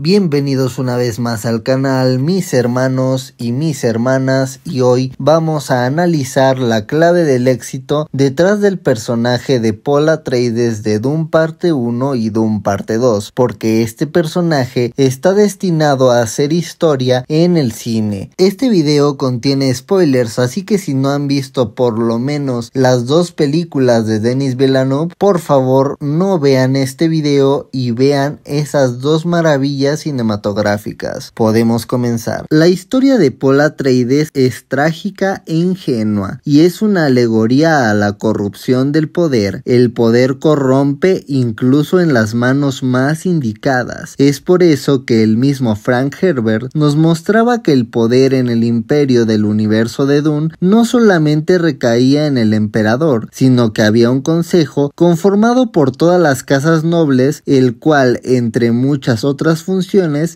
Bienvenidos una vez más al canal mis hermanos y mis hermanas y hoy vamos a analizar la clave del éxito detrás del personaje de Paula Trades de Doom parte 1 y Doom parte 2 porque este personaje está destinado a hacer historia en el cine. Este video contiene spoilers así que si no han visto por lo menos las dos películas de Denis Villeneuve por favor no vean este video y vean esas dos maravillas cinematográficas. Podemos comenzar. La historia de Paul Atreides es trágica e ingenua y es una alegoría a la corrupción del poder. El poder corrompe incluso en las manos más indicadas. Es por eso que el mismo Frank Herbert nos mostraba que el poder en el imperio del universo de Dune no solamente recaía en el emperador, sino que había un consejo conformado por todas las casas nobles, el cual, entre muchas otras funciones,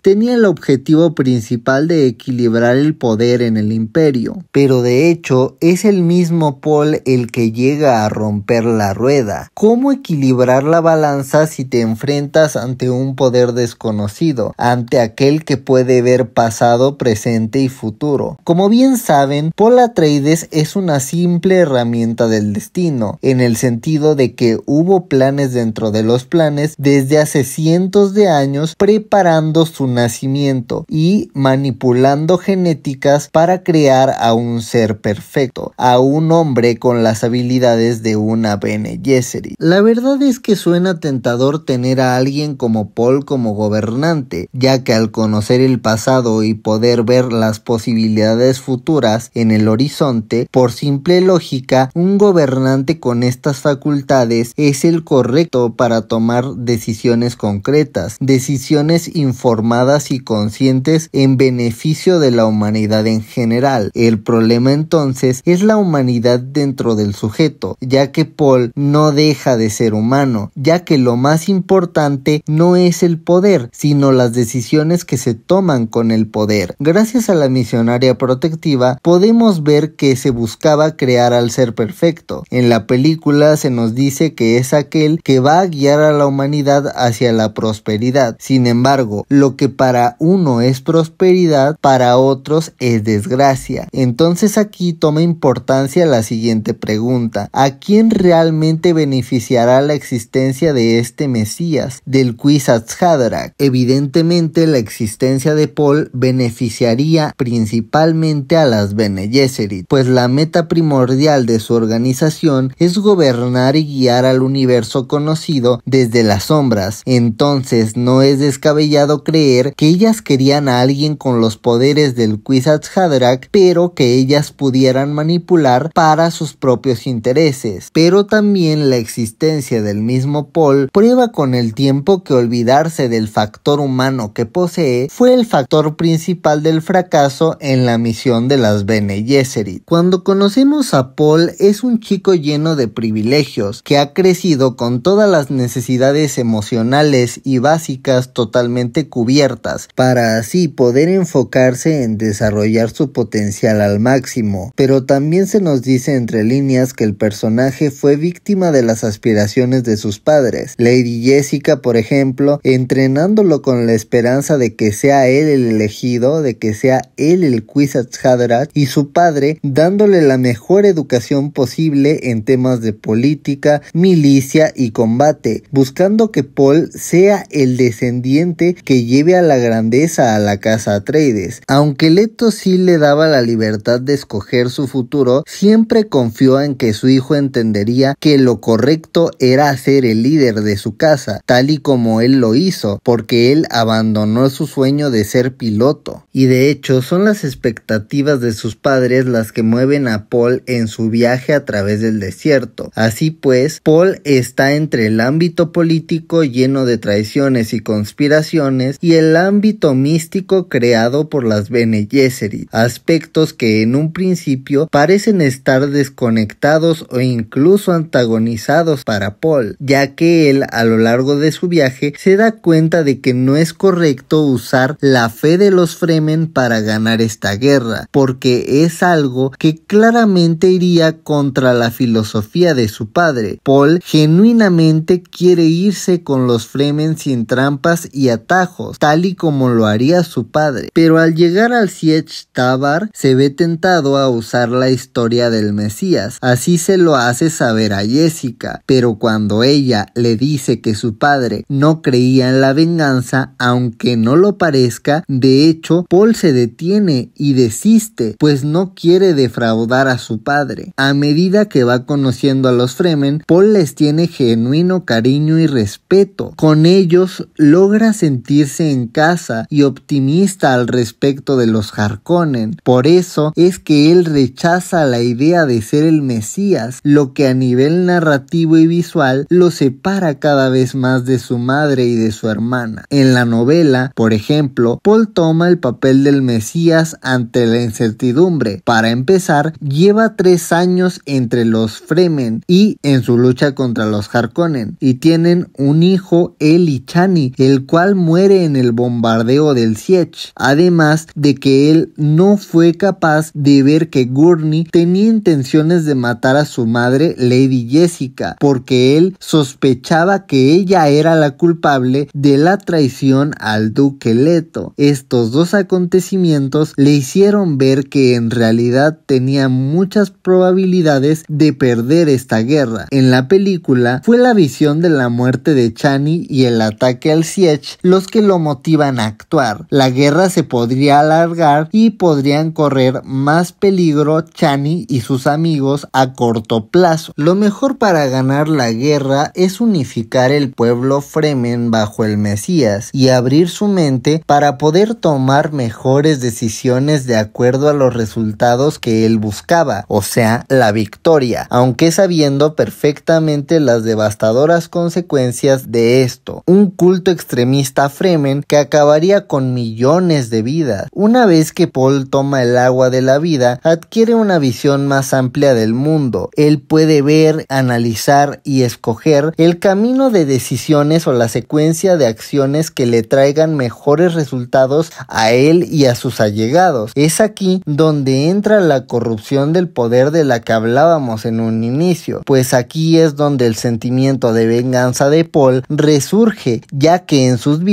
tenía el objetivo principal de equilibrar el poder en el imperio, pero de hecho es el mismo Paul el que llega a romper la rueda. ¿Cómo equilibrar la balanza si te enfrentas ante un poder desconocido, ante aquel que puede ver pasado, presente y futuro? Como bien saben, Paul Atreides es una simple herramienta del destino, en el sentido de que hubo planes dentro de los planes desde hace cientos de años preparando su nacimiento y manipulando genéticas para crear a un ser perfecto, a un hombre con las habilidades de una Bene Gesserit. La verdad es que suena tentador tener a alguien como Paul como gobernante, ya que al conocer el pasado y poder ver las posibilidades futuras en el horizonte, por simple lógica, un gobernante con estas facultades es el correcto para tomar decisiones concretas, decisiones informadas y conscientes en beneficio de la humanidad en general. El problema entonces es la humanidad dentro del sujeto, ya que Paul no deja de ser humano, ya que lo más importante no es el poder, sino las decisiones que se toman con el poder. Gracias a la misionaria protectiva podemos ver que se buscaba crear al ser perfecto. En la película se nos dice que es aquel que va a guiar a la humanidad hacia la prosperidad. Sin embargo, lo que para uno es prosperidad, para otros es desgracia. Entonces aquí toma importancia la siguiente pregunta. ¿A quién realmente beneficiará la existencia de este Mesías, del Hadrach Evidentemente la existencia de Paul beneficiaría principalmente a las Bene Gesserit, pues la meta primordial de su organización es gobernar y guiar al universo conocido desde las sombras. Entonces no es descabellado creer que ellas querían a alguien con los poderes del Quisatz Hadrak, pero que ellas pudieran manipular para sus propios intereses. Pero también la existencia del mismo Paul prueba con el tiempo que olvidarse del factor humano que posee fue el factor principal del fracaso en la misión de las Bene Gesserit. Cuando conocemos a Paul es un chico lleno de privilegios que ha crecido con todas las necesidades emocionales y básicas totalmente cubiertas para así poder enfocarse en desarrollar su potencial al máximo. Pero también se nos dice entre líneas que el personaje fue víctima de las aspiraciones de sus padres. Lady Jessica, por ejemplo, entrenándolo con la esperanza de que sea él el elegido, de que sea él el Kwisatz Haderach y su padre dándole la mejor educación posible en temas de política, milicia y combate, buscando que Paul sea el descendiente que lleve a la grandeza a la casa Atreides. Aunque Leto sí le daba la libertad de escoger su futuro, siempre confió en que su hijo entendería que lo correcto era ser el líder de su casa, tal y como él lo hizo, porque él abandonó su sueño de ser piloto. Y de hecho, son las expectativas de sus padres las que mueven a Paul en su viaje a través del desierto. Así pues, Paul está entre el ámbito político lleno de traiciones y conspiraciones y el ámbito místico creado por las Bene Gesserit, aspectos que en un principio parecen estar desconectados o incluso antagonizados para Paul, ya que él a lo largo de su viaje se da cuenta de que no es correcto usar la fe de los Fremen para ganar esta guerra, porque es algo que claramente iría contra la filosofía de su padre. Paul genuinamente quiere irse con los Fremen sin trampas y ataques tal y como lo haría su padre. Pero al llegar al Siege Tabar, se ve tentado a usar la historia del Mesías. Así se lo hace saber a Jessica, pero cuando ella le dice que su padre no creía en la venganza, aunque no lo parezca, de hecho, Paul se detiene y desiste, pues no quiere defraudar a su padre. A medida que va conociendo a los Fremen, Paul les tiene genuino cariño y respeto. Con ellos logra sentir en casa y optimista al respecto de los Harkonnen. Por eso es que él rechaza la idea de ser el Mesías, lo que a nivel narrativo y visual lo separa cada vez más de su madre y de su hermana. En la novela, por ejemplo, Paul toma el papel del Mesías ante la incertidumbre. Para empezar, lleva tres años entre los Fremen y en su lucha contra los Harkonnen y tienen un hijo, Eli Chani, el cual muere en el bombardeo del Siege, además de que él no fue capaz de ver que Gurney tenía intenciones de matar a su madre Lady Jessica, porque él sospechaba que ella era la culpable de la traición al duque Leto. Estos dos acontecimientos le hicieron ver que en realidad tenía muchas probabilidades de perder esta guerra. En la película fue la visión de la muerte de Chani y el ataque al Siege los que lo motivan a actuar. La guerra se podría alargar y podrían correr más peligro Chani y sus amigos a corto plazo. Lo mejor para ganar la guerra es unificar el pueblo Fremen bajo el Mesías y abrir su mente para poder tomar mejores decisiones de acuerdo a los resultados que él buscaba, o sea, la victoria, aunque sabiendo perfectamente las devastadoras consecuencias de esto. Un culto extremista Fremen que acabaría con millones de vidas. Una vez que Paul toma el agua de la vida, adquiere una visión más amplia del mundo. Él puede ver, analizar y escoger el camino de decisiones o la secuencia de acciones que le traigan mejores resultados a él y a sus allegados. Es aquí donde entra la corrupción del poder de la que hablábamos en un inicio, pues aquí es donde el sentimiento de venganza de Paul resurge, ya que en sus vidas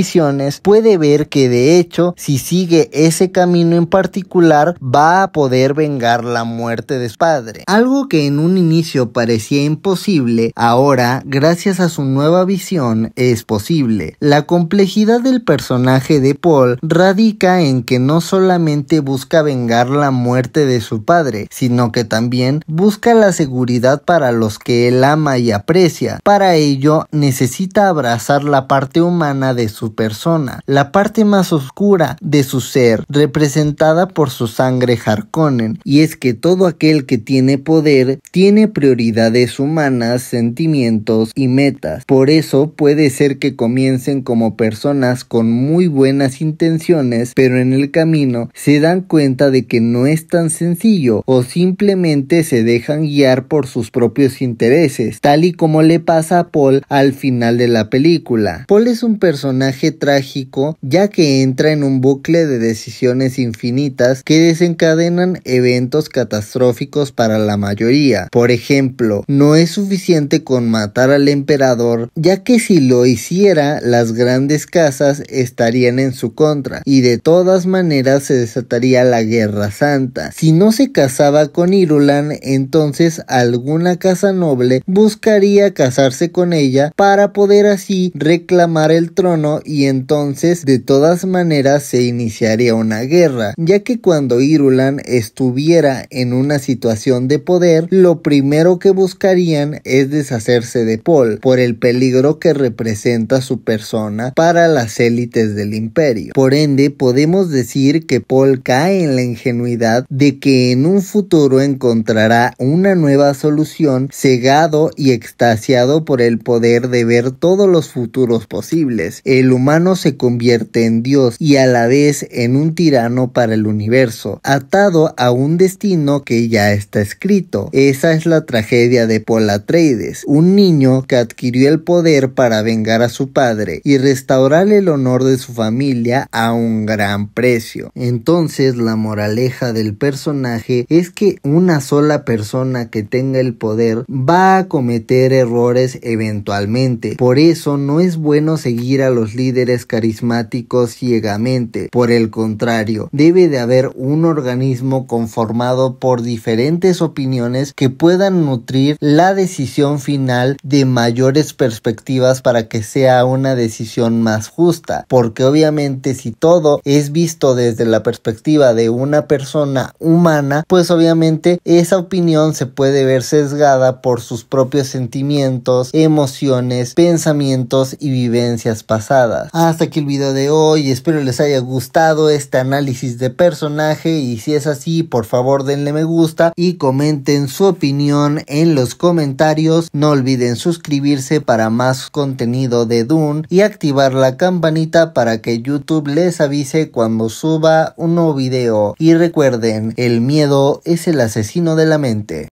puede ver que de hecho si sigue ese camino en particular va a poder vengar la muerte de su padre. Algo que en un inicio parecía imposible, ahora gracias a su nueva visión es posible. La complejidad del personaje de Paul radica en que no solamente busca vengar la muerte de su padre, sino que también busca la seguridad para los que él ama y aprecia. Para ello necesita abrazar la parte humana de su persona, la parte más oscura de su ser, representada por su sangre Harkonnen, y es que todo aquel que tiene poder tiene prioridades humanas, sentimientos y metas. Por eso puede ser que comiencen como personas con muy buenas intenciones, pero en el camino se dan cuenta de que no es tan sencillo o simplemente se dejan guiar por sus propios intereses, tal y como le pasa a Paul al final de la película. Paul es un personaje trágico ya que entra en un bucle de decisiones infinitas que desencadenan eventos catastróficos para la mayoría. Por ejemplo, no es suficiente con matar al emperador ya que si lo hiciera las grandes casas estarían en su contra y de todas maneras se desataría la guerra santa. Si no se casaba con Irulan entonces alguna casa noble buscaría casarse con ella para poder así reclamar el trono y entonces de todas maneras se iniciaría una guerra, ya que cuando Irulan estuviera en una situación de poder, lo primero que buscarían es deshacerse de Paul por el peligro que representa su persona para las élites del imperio. Por ende, podemos decir que Paul cae en la ingenuidad de que en un futuro encontrará una nueva solución cegado y extasiado por el poder de ver todos los futuros posibles. El humano se convierte en Dios y a la vez en un tirano para el universo, atado a un destino que ya está escrito. Esa es la tragedia de Paul un niño que adquirió el poder para vengar a su padre y restaurar el honor de su familia a un gran precio. Entonces la moraleja del personaje es que una sola persona que tenga el poder va a cometer errores eventualmente. Por eso no es bueno seguir a los carismáticos ciegamente. Por el contrario, debe de haber un organismo conformado por diferentes opiniones que puedan nutrir la decisión final de mayores perspectivas para que sea una decisión más justa. Porque obviamente si todo es visto desde la perspectiva de una persona humana, pues obviamente esa opinión se puede ver sesgada por sus propios sentimientos, emociones, pensamientos y vivencias pasadas. Hasta aquí el video de hoy, espero les haya gustado este análisis de personaje y si es así por favor denle me gusta y comenten su opinión en los comentarios. No olviden suscribirse para más contenido de Dune y activar la campanita para que YouTube les avise cuando suba un nuevo video. Y recuerden, el miedo es el asesino de la mente.